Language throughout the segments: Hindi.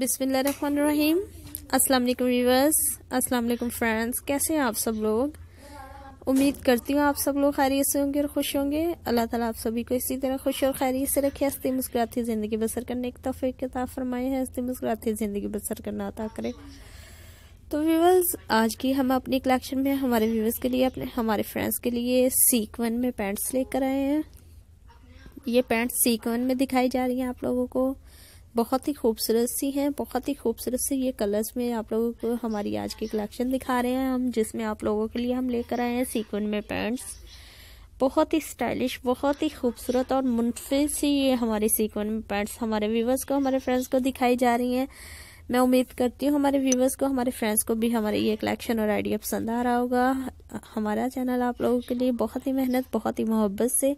बिसमीम अस्सलाम वालेकुम वीवर्स अस्सलाम वालेकुम फ्रेंड्स कैसे हैं आप सब लोग उम्मीद करती हूँ आप सब लोग खैरियत से होंगे और खुश होंगे अल्लाह ताला आप सभी को इसी तरह खुश और खैरियत से रखे हंसती मुस्कुराती ज़िंदगी बसर करने की तोफ़ी किता फरमाए हैं हंसती मुस्कुराती ज़िंदगी बसर करना अता करें तो व्यूवर्स आज की हम अपनी कलेक्शन में हमारे व्यूवर्स के लिए अपने हमारे फ्रेंड्स के लिए सीकवन में पैंट्स लेकर आए हैं ये पैंट्स सीकवन में दिखाई जा रही हैं आप लोगों को बहुत ही खूबसूरत सी हैं बहुत ही खूबसूरत से ये कलर्स में आप लोगों को हमारी आज की कलेक्शन दिखा रहे हैं हम जिसमें आप लोगों के लिए हम लेकर आए हैं सीक्वन में पैंट्स बहुत ही स्टाइलिश बहुत ही खूबसूरत और मुनफिल सी ये हमारे सीक्वन में पैंट्स हमारे व्यूवर्स को हमारे फ्रेंड्स को दिखाई जा रही हैं मैं उम्मीद करती हूँ हमारे व्यूवर्स को हमारे फ्रेंड्स को भी हमारे ये कलेक्शन और आइडिया पसंद आ रहा होगा हमारा चैनल आप लोगों के लिए बहुत ही मेहनत बहुत ही मोहब्बत से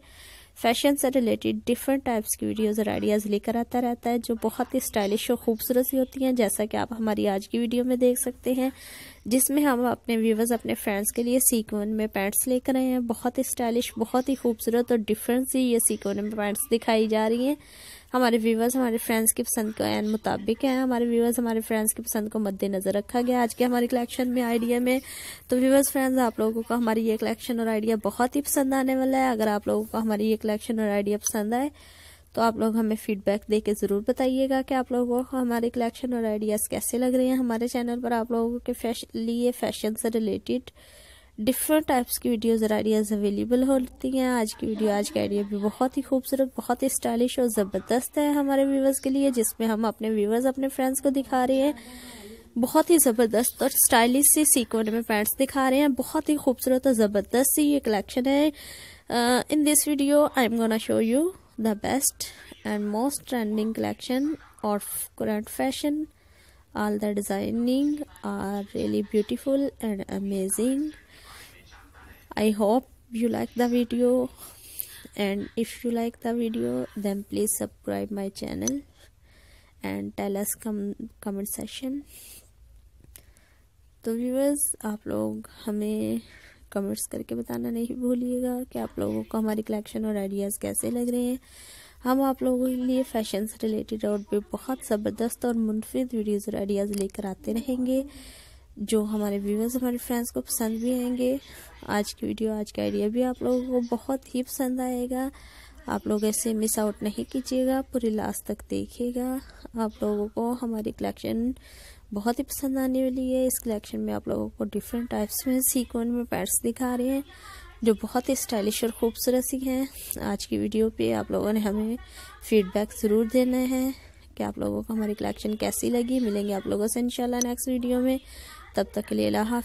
फैशन से रिलेटेड डिफरेंट टाइप्स की वीडियोज़ और आइडियाज़ लेकर आता रहता है जो बहुत ही स्टाइलिश और खूबसूरत सी होती हैं जैसा कि आप हमारी आज की वीडियो में देख सकते हैं जिसमें हम अपने व्यूवर्स अपने फ्रेंड्स के लिए सीकोन में पैंट्स लेकर आए हैं बहुत ही स्टाइलिश बहुत ही खूबसूरत और डिफरेंट सी ये सीक्वन में पैंट्स दिखाई जा रही हैं हमारे व्यूवर्स हमारे फ्रेंड्स की पसंद के एन मुताबिक हैं हमारे व्यूवर्स हमारे फ्रेंड्स की पसंद को मद्देनज़र रखा गया आज के हमारे कलेक्शन में आइडिया में तो व्यूवर्स फ्रेंड्स आप लोगों को हमारी ये कलेक्शन और आइडिया बहुत ही पसंद आने वाला है अगर आप लोगों को हमारी ये कलेक्शन और आइडिया पसंद आए तो आप लोग हमें फीडबैक दे के ज़रूर बताइएगा कि आप लोगों को हमारे कलेक्शन और आइडियाज़ कैसे लग रहे हैं हमारे चैनल पर आप लोगों के फैश लिए फैशन से रिलेटेड डिफरेंट टाइप्स की वीडियोज़ और आइडियाज़ अवेलेबल होती हैं आज की वीडियो आज का आइडिया भी बहुत ही खूबसूरत बहुत ही स्टाइलिश और ज़बरदस्त है हमारे व्यूवर्स के लिए जिसमें हम अपने व्यूवर्स अपने फ्रेंड्स को दिखा रहे हैं बहुत ही ज़बरदस्त और स्टाइलिश सी सीक्वेंट में पैंट्स दिखा रहे हैं बहुत ही खूबसूरत और ज़बरदस्त सी ये कलेक्शन है in this video I am gonna show you the best and most trending collection of current fashion. All the designing are really beautiful and amazing. I hope you like the video and if you like the video then please subscribe my channel and tell us com comment section तो viewers, आप लोग हमें कमेंट्स करके बताना नहीं भूलिएगा कि आप लोगों को हमारी कलेक्शन और आइडियाज़ कैसे लग रहे हैं हम आप लोगों के लिए फैशन से रिलेटेड और भी बहुत ज़बरदस्त और मुनफरद वीडियोज़ और आइडियाज़ लेकर आते रहेंगे जो हमारे व्यूवर्स हमारे फ्रेंड्स को पसंद भी आएंगे आज की वीडियो आज का आइडिया भी आप लोगों को बहुत ही पसंद आएगा आप लोग ऐसे मिस आउट नहीं कीजिएगा पूरी लास्ट तक देखिएगा आप लोगों को हमारी कलेक्शन बहुत ही पसंद आने वाली है इस कलेक्शन में आप लोगों को डिफरेंट टाइप्स में सीक्वेंट में पैड्स दिखा रहे हैं जो बहुत ही स्टाइलिश और ख़ूबसूरत सी हैं आज की वीडियो पे आप लोगों ने हमें फीडबैक ज़रूर देना है कि आप लोगों को हमारी कलेक्शन कैसी लगी मिलेंगे आप लोगों से इनशाला नेक्स्ट वीडियो में तब तक के लिए अल्लाह